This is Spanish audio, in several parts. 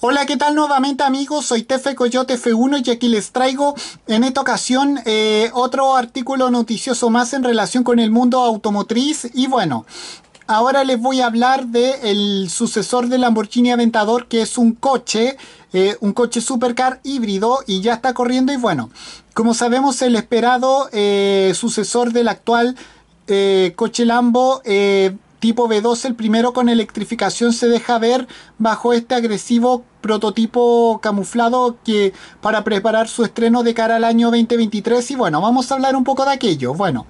Hola, ¿qué tal nuevamente amigos? Soy Tefe Coyote F1 y aquí les traigo en esta ocasión eh, otro artículo noticioso más en relación con el mundo automotriz y bueno... Ahora les voy a hablar del el sucesor del Lamborghini Aventador, que es un coche, eh, un coche supercar híbrido y ya está corriendo. Y bueno, como sabemos, el esperado eh, sucesor del actual coche Lambo tipo B2, el primero con electrificación, se deja ver bajo este agresivo prototipo camuflado que para preparar su estreno de cara al año 2023 y bueno, vamos a hablar un poco de aquello. Bueno,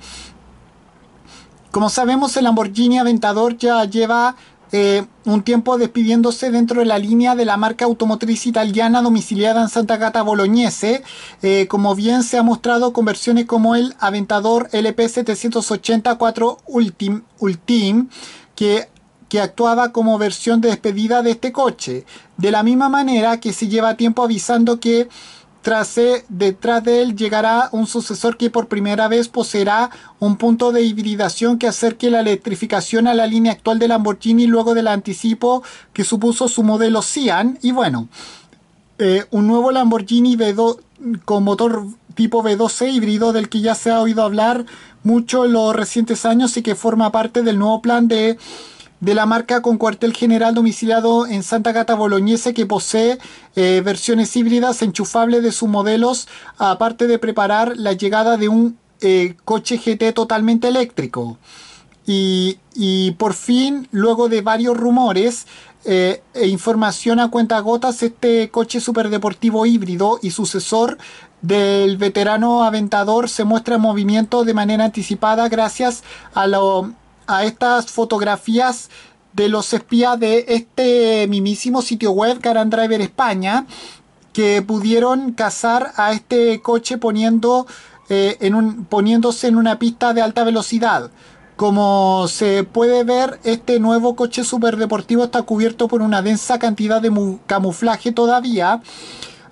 como sabemos el Lamborghini Aventador ya lleva eh, un tiempo despidiéndose dentro de la línea de la marca automotriz italiana domiciliada en Santa Gata Bolognese, eh, como bien se ha mostrado con versiones como el Aventador LP784 Ultim, Ultim que que actuaba como versión de despedida de este coche. De la misma manera que se lleva tiempo avisando que tras, detrás de él llegará un sucesor que por primera vez poseerá un punto de hibridación que acerque la electrificación a la línea actual de Lamborghini luego del anticipo que supuso su modelo Cian. Y bueno, eh, un nuevo Lamborghini v con motor tipo V12 híbrido del que ya se ha oído hablar mucho en los recientes años y que forma parte del nuevo plan de de la marca con cuartel general domiciliado en Santa Gata Boloñese que posee eh, versiones híbridas enchufables de sus modelos, aparte de preparar la llegada de un eh, coche GT totalmente eléctrico. Y, por fin, luego de varios rumores eh, e información a cuentagotas, este coche superdeportivo híbrido y sucesor del veterano aventador se muestra en movimiento de manera anticipada gracias a lo a estas fotografías de los espías de este mismísimo sitio web Caran Driver España que pudieron cazar a este coche poniendo, eh, en poniéndose en una pista de alta velocidad. Como se puede ver, este nuevo coche superdeportivo está cubierto por una densa cantidad de camuflaje todavía,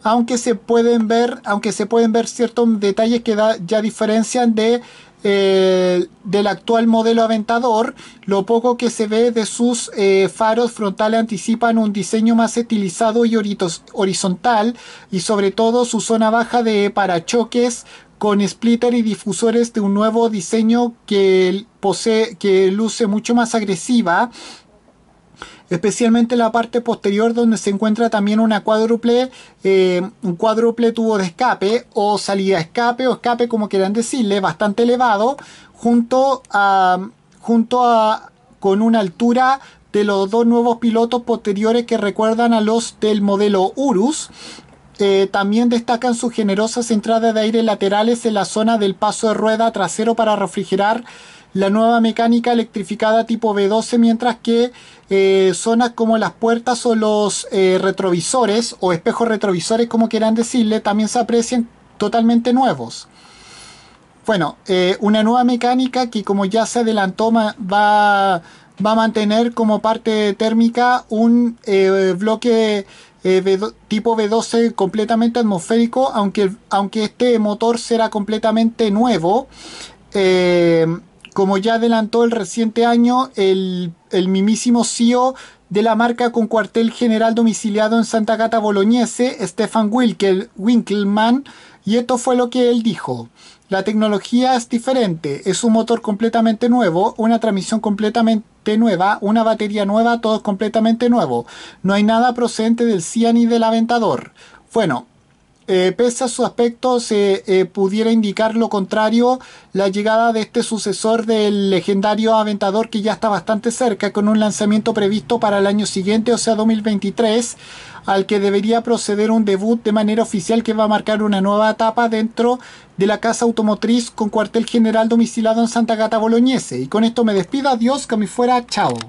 aunque se pueden ver, aunque se pueden ver ciertos detalles que ya diferencian de eh, del actual modelo Aventador, lo poco que se ve de sus eh, faros frontales anticipan un diseño más estilizado y horizontal y sobre todo su zona baja de parachoques con splitter y difusores de un nuevo diseño que, posee, que luce mucho más agresiva especialmente la parte posterior donde se encuentra también una cuádruple, eh, un cuádruple tubo de escape o salida escape o escape como quieran decirle, bastante elevado, junto a, junto a con una altura de los dos nuevos pilotos posteriores que recuerdan a los del modelo Urus. Eh, también destacan sus generosas entradas de aire laterales en la zona del paso de rueda trasero para refrigerar la nueva mecánica electrificada tipo B12, mientras que eh, zonas como las puertas o los eh, retrovisores o espejos retrovisores, como quieran decirle, también se aprecian totalmente nuevos. Bueno, eh, una nueva mecánica que como ya se adelantó va, va a mantener como parte térmica un bloque tipo B12 completamente atmosférico, aunque, aunque este motor será completamente nuevo. Como ya adelantó el reciente año, el, el mismísimo CEO de la marca con cuartel general domiciliado en Santa Gata Boloñese, Stefan Winkelmann, y esto fue lo que él dijo. La tecnología es diferente, es un motor completamente nuevo, una transmisión completamente nueva, una batería nueva, todo completamente nuevo. No hay nada procedente del CIA e ni del aventador. Bueno, eh, pese a su aspecto, se eh, pudiera indicar lo contrario, la llegada de este sucesor del legendario Aventador que ya está bastante cerca, con un lanzamiento previsto para el año siguiente, o sea 2023, al que debería proceder un debut de manera oficial que va a marcar una nueva etapa dentro de la casa automotriz con cuartel general domicilado en Santa Gata Boloñese. Y con esto me despido, adiós, que me fuera, chao.